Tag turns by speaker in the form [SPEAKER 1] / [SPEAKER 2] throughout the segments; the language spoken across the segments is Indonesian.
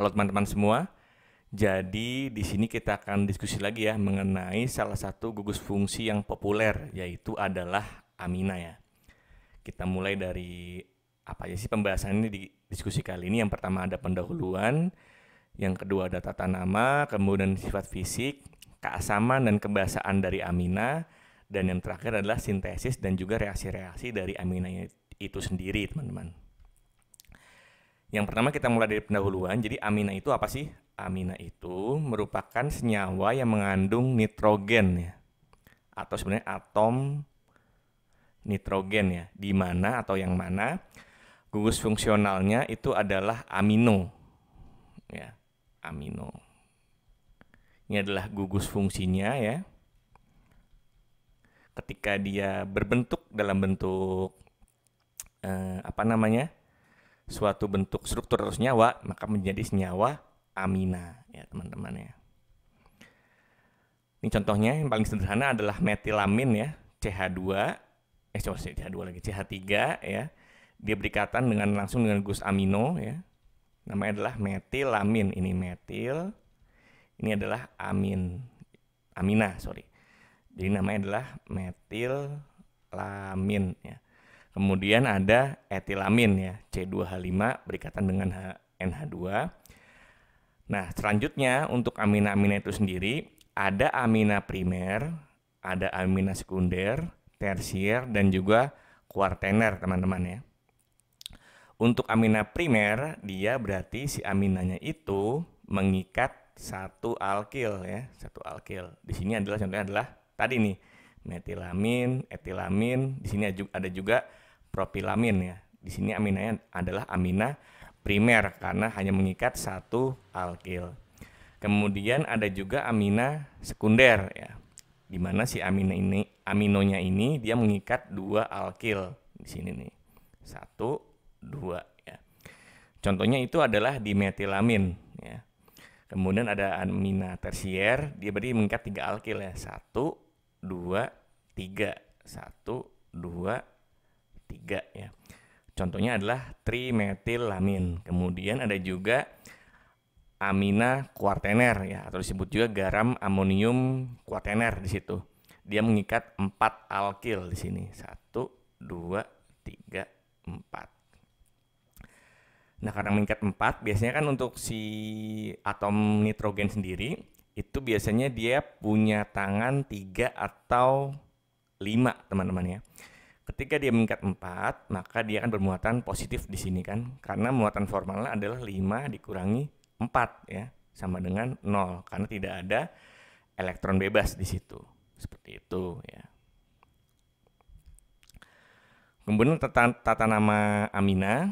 [SPEAKER 1] Halo teman-teman semua. Jadi di sini kita akan diskusi lagi ya mengenai salah satu gugus fungsi yang populer yaitu adalah amina ya. Kita mulai dari apa aja sih pembahasan ini di diskusi kali ini. Yang pertama ada pendahuluan, yang kedua ada tata nama, kemudian sifat fisik, keasaman dan kebahasaan dari amina, dan yang terakhir adalah sintesis dan juga reaksi-reaksi dari amina itu sendiri, teman-teman. Yang pertama kita mulai dari pendahuluan. Jadi amina itu apa sih? Amina itu merupakan senyawa yang mengandung nitrogen ya. Atau sebenarnya atom nitrogen ya. Di mana atau yang mana gugus fungsionalnya itu adalah amino. Ya, amino. Ini adalah gugus fungsinya ya. Ketika dia berbentuk dalam bentuk eh, apa namanya? suatu bentuk struktur atau senyawa, maka menjadi senyawa amina ya teman-teman ya. Ini contohnya yang paling sederhana adalah metilamin ya, CH2, eh sorry CH2 lagi, CH3 ya. Dia berikatan dengan langsung dengan gus amino ya. Namanya adalah metilamin, ini metil, ini adalah amin, amina sorry. Jadi namanya adalah metilamin ya. Kemudian ada etilamin ya, C2H5 berikatan dengan NH2. Nah, selanjutnya untuk amina-amina itu sendiri ada amina primer, ada amina sekunder, tersier dan juga kuartener, teman-teman ya. Untuk amina primer, dia berarti si aminanya itu mengikat satu alkil ya, satu alkil. Di sini adalah contohnya adalah tadi nih, metilamin, etilamin. Di sini ada juga propilamin ya. Di sini aminanya adalah amina primer karena hanya mengikat satu alkil. Kemudian ada juga amina sekunder ya. Di mana si amina ini aminonya ini dia mengikat dua alkil di sini nih. Satu, dua ya. Contohnya itu adalah dimetilamin ya. Kemudian ada amina tersier, dia berarti mengikat tiga alkil ya. Satu, dua, tiga. Satu, dua, tiga ya. Contohnya adalah trimetilamin. Kemudian ada juga amina kuartener ya atau disebut juga garam amonium kuartener di situ. Dia mengikat empat alkil di sini. 1 2 3 4. Nah, karena mengikat empat biasanya kan untuk si atom nitrogen sendiri itu biasanya dia punya tangan tiga atau lima teman-teman ya ketika dia meningkat 4 maka dia akan bermuatan positif di sini kan karena muatan formalnya adalah 5 dikurangi 4 ya sama dengan 0 karena tidak ada elektron bebas di situ seperti itu ya kemudian tata, tata nama amina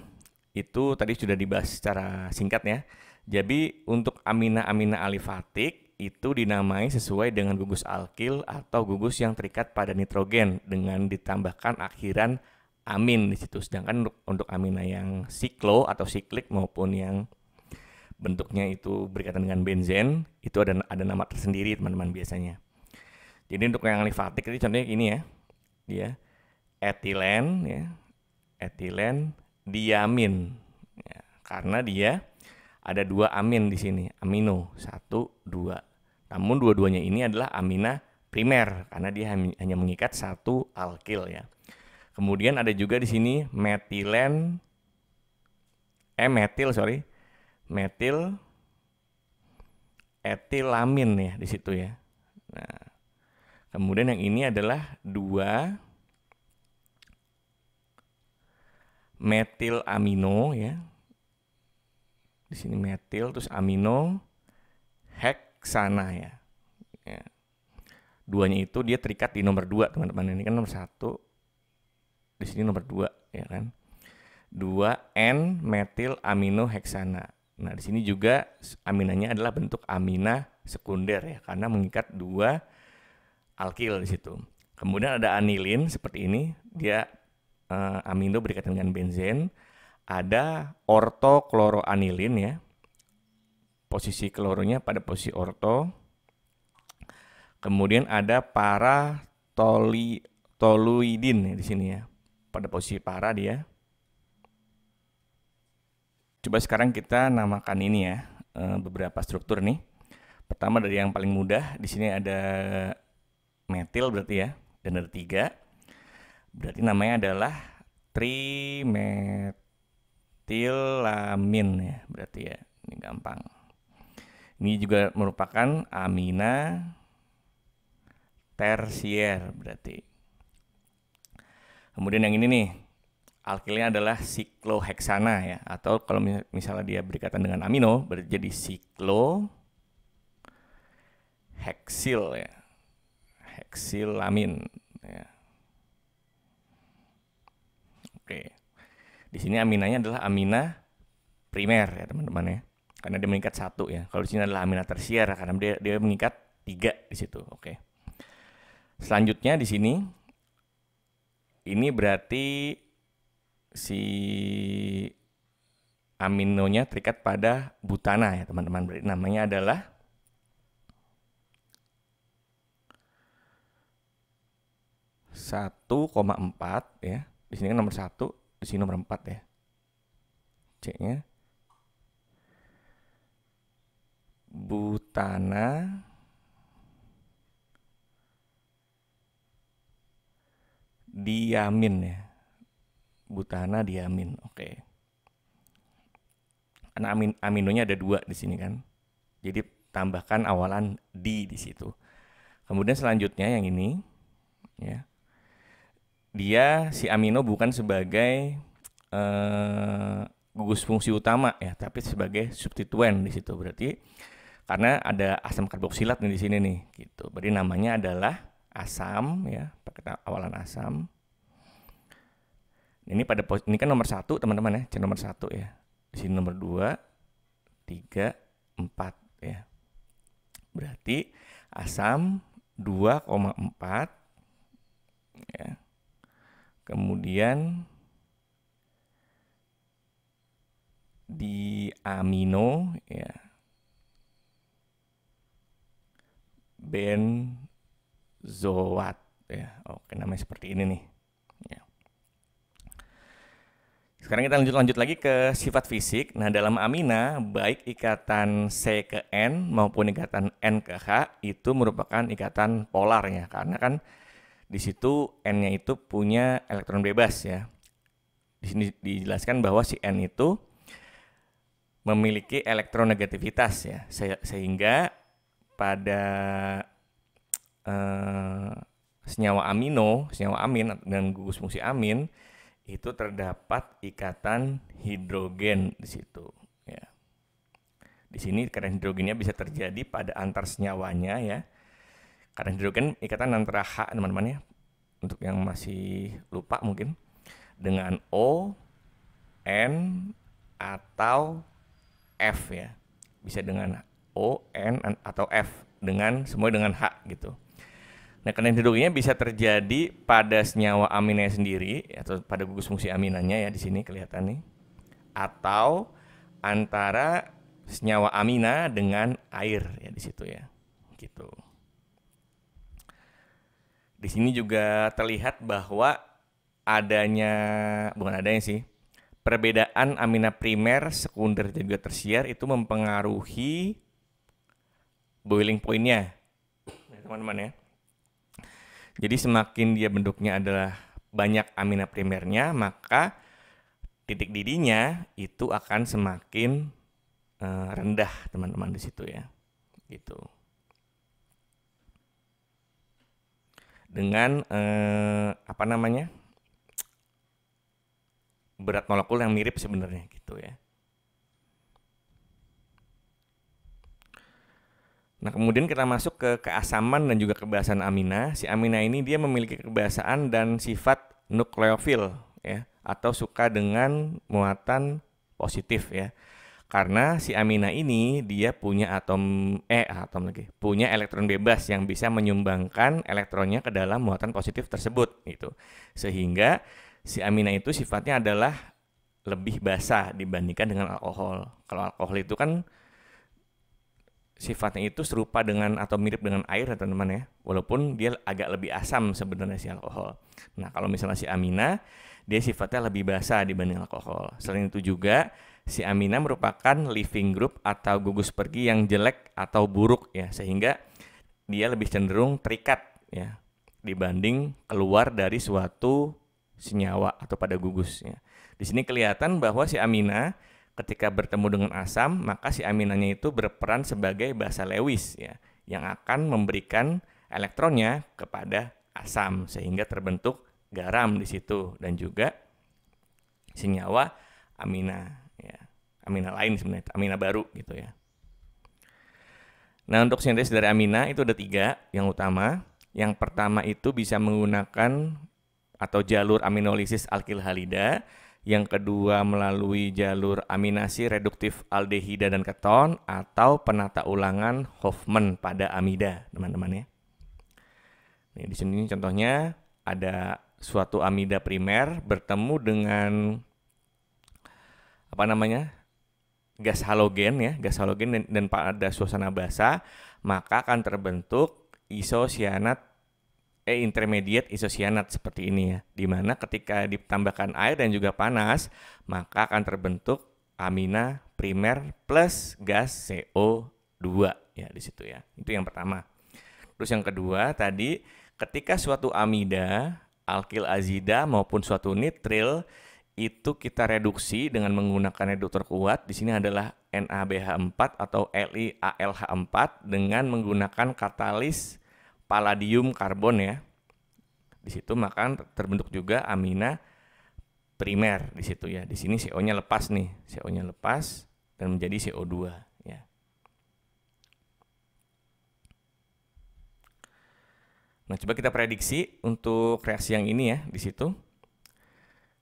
[SPEAKER 1] itu tadi sudah dibahas secara singkat ya jadi untuk amina amina alifatik itu dinamai sesuai dengan gugus alkil atau gugus yang terikat pada nitrogen dengan ditambahkan akhiran amin di situ. Sedangkan untuk, untuk amina yang siklo atau siklik maupun yang bentuknya itu berkaitan dengan benzen, itu ada ada nama tersendiri teman-teman biasanya. Jadi untuk yang alifatik itu contohnya ini ya. Dia etilen ya. Etilen diamin. Ya, karena dia ada dua amin di sini, amino. Satu, dua. Namun dua-duanya ini adalah amina primer karena dia hanya mengikat satu alkil ya. Kemudian ada juga di sini metilen eh metil sorry metil etilamin ya di situ ya. Nah, kemudian yang ini adalah dua metil amino ya. Di sini metil terus amino hek sana ya. ya. Duanya itu dia terikat di nomor dua teman-teman. Ini kan nomor satu, di sini nomor dua ya kan. dua n metil amino heksana. Nah, di sini juga aminanya adalah bentuk amina sekunder ya karena mengikat dua alkil di situ. Kemudian ada anilin seperti ini, dia eh, amino berikatan dengan benzen. Ada ortokloroanilin ya, posisi keloronya pada posisi orto. Kemudian ada para toli, toluidin di sini ya, pada posisi para dia. Coba sekarang kita namakan ini ya, eh, beberapa struktur nih. Pertama dari yang paling mudah, di sini ada metil berarti ya, dan ada tiga. Berarti namanya adalah trimetilamin ya, berarti ya, ini gampang. Ini juga merupakan amina tersier berarti. Kemudian yang ini nih, alkilnya adalah sikloheksana ya atau kalau misalnya dia berikatan dengan amino berarti jadi siklo heksil ya. Heksilamin ya. Oke. Di sini aminanya adalah amina primer ya teman-teman ya karena dia meningkat satu ya. Kalau di sini adalah amina tersier karena dia dia meningkat tiga di situ. Oke. Okay. Selanjutnya di sini ini berarti si aminonya terikat pada butana ya teman-teman. Berarti namanya adalah satu koma empat ya. Di sini kan nomor satu, di sini nomor empat ya. C-nya Butana Diamin ya. Butana Diamin. Oke. Okay. Karena amin aminonya ada dua di sini kan. Jadi tambahkan awalan di di situ. Kemudian selanjutnya yang ini ya. Dia si amino bukan sebagai eh, gugus fungsi utama ya, tapi sebagai substituen di situ. Berarti karena ada asam karboksilat nih di sini nih gitu. Berarti namanya adalah asam ya, pakai awalan asam. Ini pada pos, ini kan nomor satu teman-teman ya, C nomor satu ya. Di sini nomor dua, tiga, empat ya. Berarti asam 2,4 ya. Kemudian di amino ya benzoat ya. Oke, namanya seperti ini nih. Ya. Sekarang kita lanjut lanjut lagi ke sifat fisik. Nah, dalam amina baik ikatan C ke N maupun ikatan N ke H itu merupakan ikatan polar ya, karena kan di situ N-nya itu punya elektron bebas ya. Di sini dijelaskan bahwa si N itu memiliki elektronegativitas ya, sehingga pada uh, senyawa amino, senyawa amin dan gugus fungsi amin itu terdapat ikatan hidrogen di situ. Ya. Di sini ikatan hidrogennya bisa terjadi pada antar senyawanya ya. Karena hidrogen ikatan antara H teman-teman ya. Untuk yang masih lupa mungkin dengan O, N atau F ya. Bisa dengan O, N atau F dengan semua dengan H gitu. Nah, kena hidrogennya bisa terjadi pada senyawa aminnya sendiri atau pada gugus fungsi aminannya ya di sini kelihatan nih. Atau antara senyawa amina dengan air ya di situ ya. Gitu. Di sini juga terlihat bahwa adanya bukan adanya sih. Perbedaan amina primer, sekunder dan juga tersier itu mempengaruhi boiling pointnya nah, teman-teman ya jadi semakin dia bentuknya adalah banyak amina primernya maka titik didihnya itu akan semakin uh, rendah teman-teman di situ ya gitu dengan uh, apa namanya berat molekul yang mirip sebenarnya gitu ya. Nah, kemudian kita masuk ke keasaman dan juga kebiasaan amina. Si amina ini dia memiliki kebiasaan dan sifat nukleofil ya atau suka dengan muatan positif ya. Karena si amina ini dia punya atom eh atom lagi, punya elektron bebas yang bisa menyumbangkan elektronnya ke dalam muatan positif tersebut itu Sehingga si amina itu sifatnya adalah lebih basah dibandingkan dengan alkohol. Kalau alkohol itu kan sifatnya itu serupa dengan atau mirip dengan air ya teman-teman ya. Walaupun dia agak lebih asam sebenarnya si alkohol. Nah, kalau misalnya si amina, dia sifatnya lebih basah dibanding alkohol. Selain itu juga si amina merupakan living group atau gugus pergi yang jelek atau buruk ya, sehingga dia lebih cenderung terikat ya dibanding keluar dari suatu senyawa atau pada gugusnya. Di sini kelihatan bahwa si amina ketika bertemu dengan asam, maka si aminannya itu berperan sebagai basa Lewis ya, yang akan memberikan elektronnya kepada asam sehingga terbentuk garam di situ dan juga senyawa amina ya, amina lain sebenarnya, amina baru gitu ya. Nah, untuk sintesis dari amina itu ada tiga yang utama. Yang pertama itu bisa menggunakan atau jalur aminolisis alkil halida yang kedua melalui jalur aminasi reduktif aldehida dan keton atau penata ulangan Hoffman pada amida, teman-teman ya. Nih, di sini contohnya ada suatu amida primer bertemu dengan apa namanya? gas halogen ya, gas halogen dan, dan pada suasana basa, maka akan terbentuk isosianat eh, intermediate isosianat seperti ini ya, di mana ketika ditambahkan air dan juga panas, maka akan terbentuk amina primer plus gas CO2 ya di situ ya. Itu yang pertama. Terus yang kedua tadi ketika suatu amida, alkil azida maupun suatu nitril itu kita reduksi dengan menggunakan reduktor kuat. Di sini adalah NaBH4 atau LiAlH4 dengan menggunakan katalis Paladium karbon ya. Di situ maka terbentuk juga amina primer di situ ya. Di sini CO-nya lepas nih, CO-nya lepas dan menjadi CO2 ya. Nah, coba kita prediksi untuk reaksi yang ini ya di situ.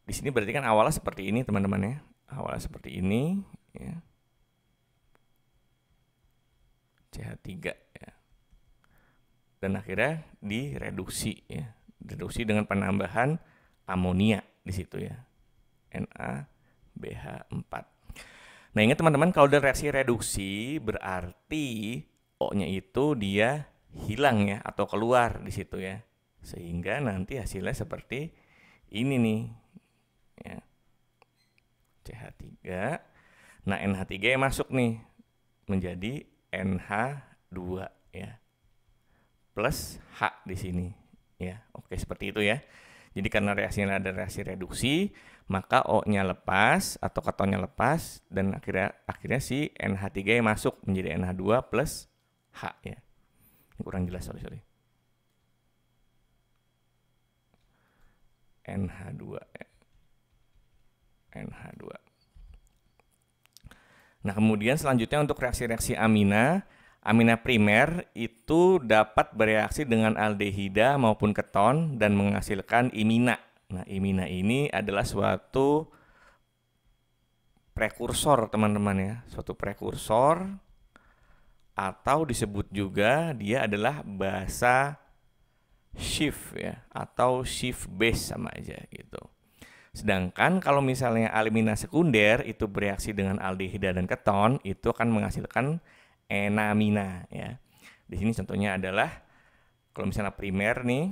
[SPEAKER 1] Di sini berarti kan awalnya seperti ini teman-teman ya. Awalnya seperti ini ya. CH3 ya dan akhirnya direduksi ya direduksi dengan penambahan amonia di situ ya NaBH4 nah ingat teman-teman kalau ada reaksi reduksi berarti O-nya itu dia hilang ya atau keluar di situ ya sehingga nanti hasilnya seperti ini nih ya CH3 nah NH3 masuk nih menjadi NH2 ya plus H di sini. Ya, oke seperti itu ya. Jadi karena reaksinya ada reaksi reduksi, maka O-nya lepas atau katonnya lepas dan akhirnya akhirnya si NH3 yang masuk menjadi NH2 plus H ya. Ini kurang jelas sorry sorry. NH2 NH2. Nah, kemudian selanjutnya untuk reaksi-reaksi amina, Amina primer itu dapat bereaksi dengan aldehida maupun keton dan menghasilkan imina. Nah, imina ini adalah suatu prekursor, teman-teman ya. Suatu prekursor atau disebut juga dia adalah basa shift ya atau shift base sama aja gitu. Sedangkan kalau misalnya alimina sekunder itu bereaksi dengan aldehida dan keton itu akan menghasilkan enamina ya. Di sini contohnya adalah kalau misalnya primer nih,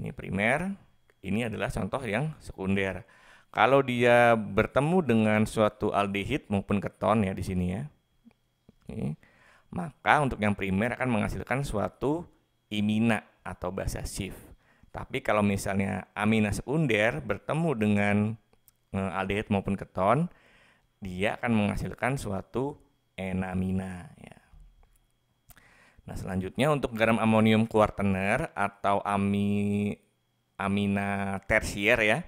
[SPEAKER 1] ini primer, ini adalah contoh yang sekunder. Kalau dia bertemu dengan suatu aldehid maupun keton ya di sini ya. Ini, maka untuk yang primer akan menghasilkan suatu imina atau basa shift. Tapi kalau misalnya amina sekunder bertemu dengan eh, aldehid maupun keton, dia akan menghasilkan suatu enamina ya. Nah, selanjutnya untuk garam amonium kuartener atau ami amina tersier ya.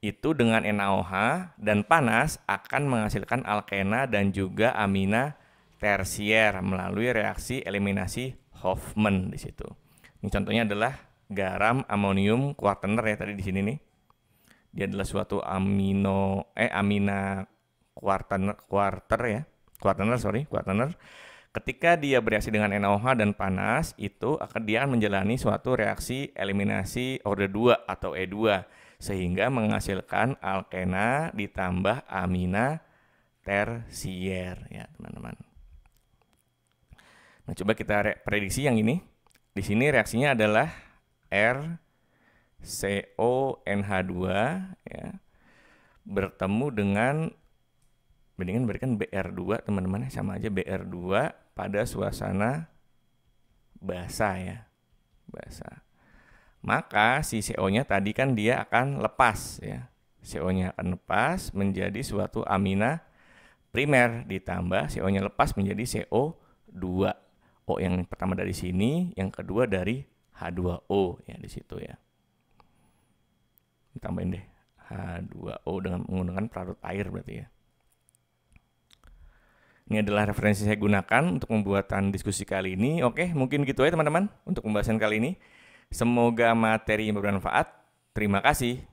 [SPEAKER 1] Itu dengan NaOH dan panas akan menghasilkan alkena dan juga amina tersier melalui reaksi eliminasi Hoffman di situ. Ini contohnya adalah garam amonium kuartener ya tadi di sini nih. Dia adalah suatu amino eh amina kuartener kuarter ya quartener sorry quartener ketika dia bereaksi dengan NaOH dan panas itu akan dia menjalani suatu reaksi eliminasi order 2 atau E2 sehingga menghasilkan alkena ditambah amina tersier ya teman-teman. Nah, coba kita prediksi yang ini. Di sini reaksinya adalah R CONH2 ya bertemu dengan Mendingan berikan BR2 teman-teman ya. sama aja BR2 pada suasana basah ya. Basah. Maka si CO-nya tadi kan dia akan lepas ya. CO-nya akan lepas menjadi suatu amina primer ditambah CO-nya lepas menjadi CO2. O yang pertama dari sini, yang kedua dari H2O ya di situ ya. Ditambahin deh H2O dengan menggunakan pelarut air berarti ya. Ini adalah referensi saya gunakan untuk pembuatan diskusi kali ini. Oke, mungkin gitu ya teman-teman untuk pembahasan kali ini. Semoga materi bermanfaat. Terima kasih.